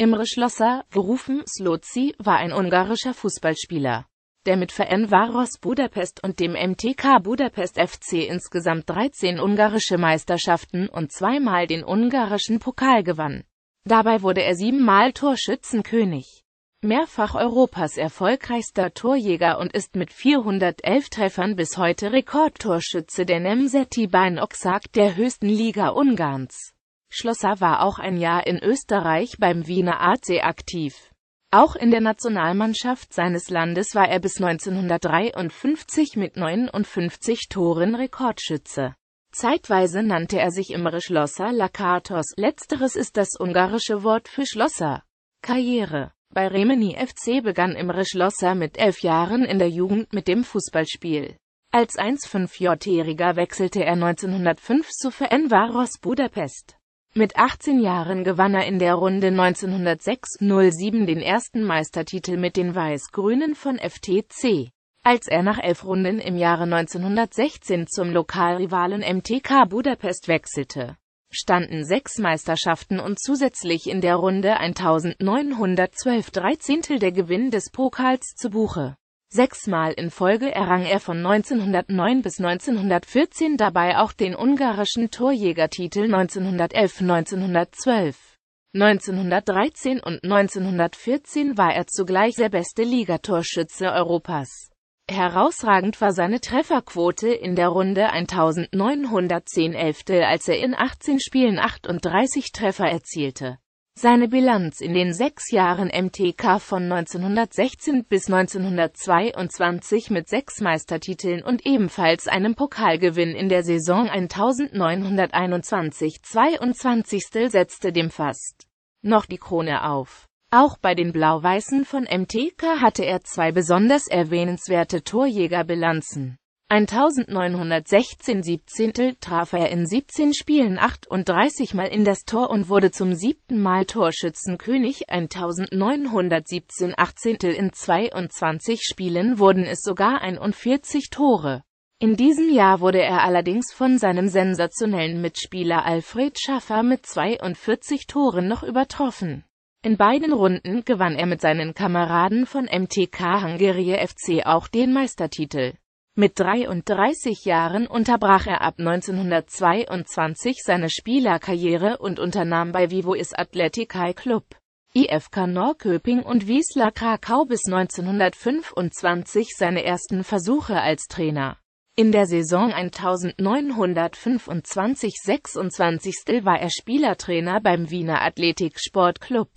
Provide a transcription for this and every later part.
Imre Schlosser, berufen Slozi, war ein ungarischer Fußballspieler, der mit VN Varos Budapest und dem MTK Budapest FC insgesamt 13 ungarische Meisterschaften und zweimal den ungarischen Pokal gewann. Dabei wurde er siebenmal Torschützenkönig, mehrfach Europas erfolgreichster Torjäger und ist mit 411 Treffern bis heute Rekordtorschütze der Nemzeti Bajnokság der höchsten Liga Ungarns. Schlosser war auch ein Jahr in Österreich beim Wiener AC aktiv. Auch in der Nationalmannschaft seines Landes war er bis 1953 mit 59 Toren Rekordschütze. Zeitweise nannte er sich immer Schlosser Lakatos, letzteres ist das ungarische Wort für Schlosser. Karriere Bei Remini FC begann Imre Schlosser mit elf Jahren in der Jugend mit dem Fußballspiel. Als 1,5-Jähriger wechselte er 1905 zu VN Varos Budapest. Mit 18 Jahren gewann er in der Runde 1906-07 den ersten Meistertitel mit den Weiß-Grünen von FTC. Als er nach elf Runden im Jahre 1916 zum Lokalrivalen MTK Budapest wechselte, standen sechs Meisterschaften und zusätzlich in der Runde 1912 drei der Gewinn des Pokals zu Buche. Sechsmal in Folge errang er von 1909 bis 1914 dabei auch den ungarischen Torjägertitel 1911, 1912, 1913 und 1914 war er zugleich der beste Ligatorschütze Europas. Herausragend war seine Trefferquote in der Runde 1910 Elfte, als er in 18 Spielen 38 Treffer erzielte. Seine Bilanz in den sechs Jahren MTK von 1916 bis 1922 mit sechs Meistertiteln und ebenfalls einem Pokalgewinn in der Saison 1921-22 setzte dem fast noch die Krone auf. Auch bei den Blau-Weißen von MTK hatte er zwei besonders erwähnenswerte Torjägerbilanzen. 1916 17. traf er in 17 Spielen 38 Mal in das Tor und wurde zum siebten Mal Torschützenkönig. 1917 18. in 22 Spielen wurden es sogar 41 Tore. In diesem Jahr wurde er allerdings von seinem sensationellen Mitspieler Alfred Schaffer mit 42 Toren noch übertroffen. In beiden Runden gewann er mit seinen Kameraden von MTK Hangerie FC auch den Meistertitel. Mit 33 Jahren unterbrach er ab 1922 seine Spielerkarriere und unternahm bei Vivois Athletic Club, IFK Norrköping und Wiesla Krakau bis 1925 seine ersten Versuche als Trainer. In der Saison 1925-26 war er Spielertrainer beim Wiener Athletik Sport Club.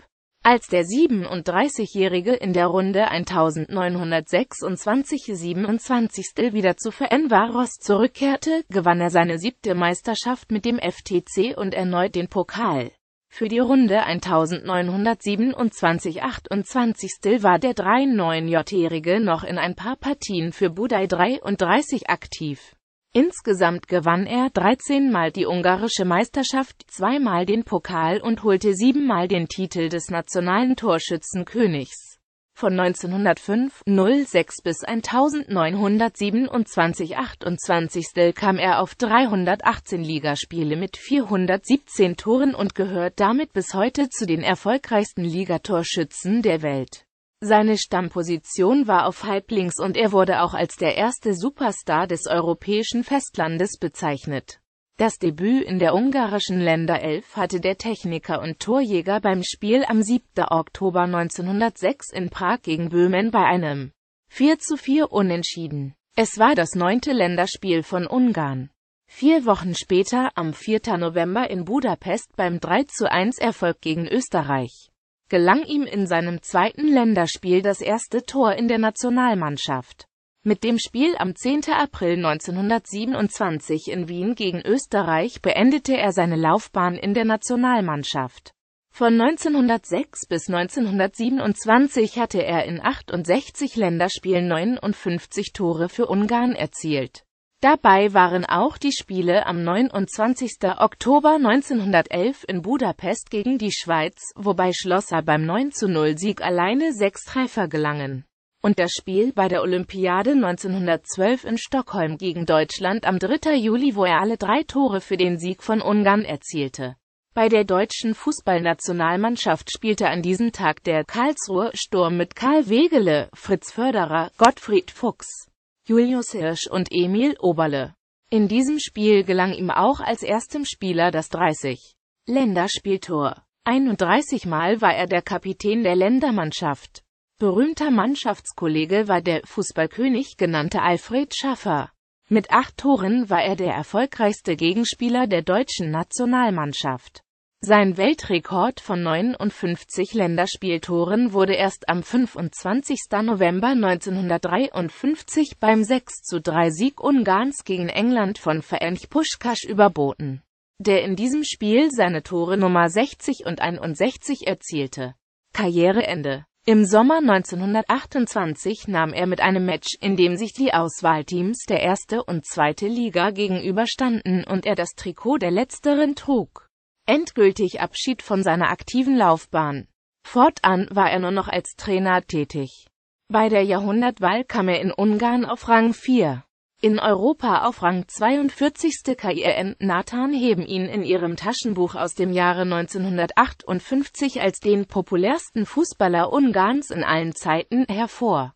Als der 37-Jährige in der Runde 1926-27. wieder zu VN Ferencvaros zurückkehrte, gewann er seine siebte Meisterschaft mit dem FTC und erneut den Pokal. Für die Runde 1927-28 war der 39-Jährige noch in ein paar Partien für Budai 33 aktiv. Insgesamt gewann er 13 Mal die ungarische Meisterschaft, zweimal den Pokal und holte siebenmal den Titel des nationalen Torschützenkönigs. Von 1905, 06 bis 1927, 28 kam er auf 318 Ligaspiele mit 417 Toren und gehört damit bis heute zu den erfolgreichsten Ligatorschützen der Welt seine Stammposition war auf halblinks und er wurde auch als der erste Superstar des europäischen Festlandes bezeichnet. Das Debüt in der ungarischen Länderelf hatte der Techniker und Torjäger beim Spiel am 7. Oktober 1906 in Prag gegen Böhmen bei einem 4 zu 4 unentschieden. Es war das neunte Länderspiel von Ungarn. Vier Wochen später, am 4. November in Budapest beim 3 zu 1 Erfolg gegen Österreich gelang ihm in seinem zweiten Länderspiel das erste Tor in der Nationalmannschaft. Mit dem Spiel am 10. April 1927 in Wien gegen Österreich beendete er seine Laufbahn in der Nationalmannschaft. Von 1906 bis 1927 hatte er in 68 Länderspielen 59 Tore für Ungarn erzielt Dabei waren auch die Spiele am 29. Oktober 1911 in Budapest gegen die Schweiz, wobei Schlosser beim 9 0 sieg alleine sechs Treffer gelangen, und das Spiel bei der Olympiade 1912 in Stockholm gegen Deutschland am 3. Juli, wo er alle drei Tore für den Sieg von Ungarn erzielte. Bei der deutschen Fußballnationalmannschaft spielte an diesem Tag der Karlsruher Sturm mit Karl Wegele, Fritz Förderer, Gottfried Fuchs, Julius Hirsch und Emil Oberle. In diesem Spiel gelang ihm auch als erstem Spieler das 30. Länderspieltor. 31 Mal war er der Kapitän der Ländermannschaft. Berühmter Mannschaftskollege war der Fußballkönig genannte Alfred Schaffer. Mit acht Toren war er der erfolgreichste Gegenspieler der deutschen Nationalmannschaft. Sein Weltrekord von 59 Länderspieltoren wurde erst am 25. November 1953 beim 6 zu 3 sieg Ungarns gegen England von Ferenc Puskás überboten, der in diesem Spiel seine Tore Nummer 60 und 61 erzielte. Karriereende im Sommer 1928 nahm er mit einem Match, in dem sich die Auswahlteams der erste und zweite Liga gegenüberstanden und er das Trikot der letzteren trug endgültig Abschied von seiner aktiven Laufbahn. Fortan war er nur noch als Trainer tätig. Bei der Jahrhundertwahl kam er in Ungarn auf Rang 4. In Europa auf Rang 42. KIRN Nathan heben ihn in ihrem Taschenbuch aus dem Jahre 1958 als den populärsten Fußballer Ungarns in allen Zeiten hervor.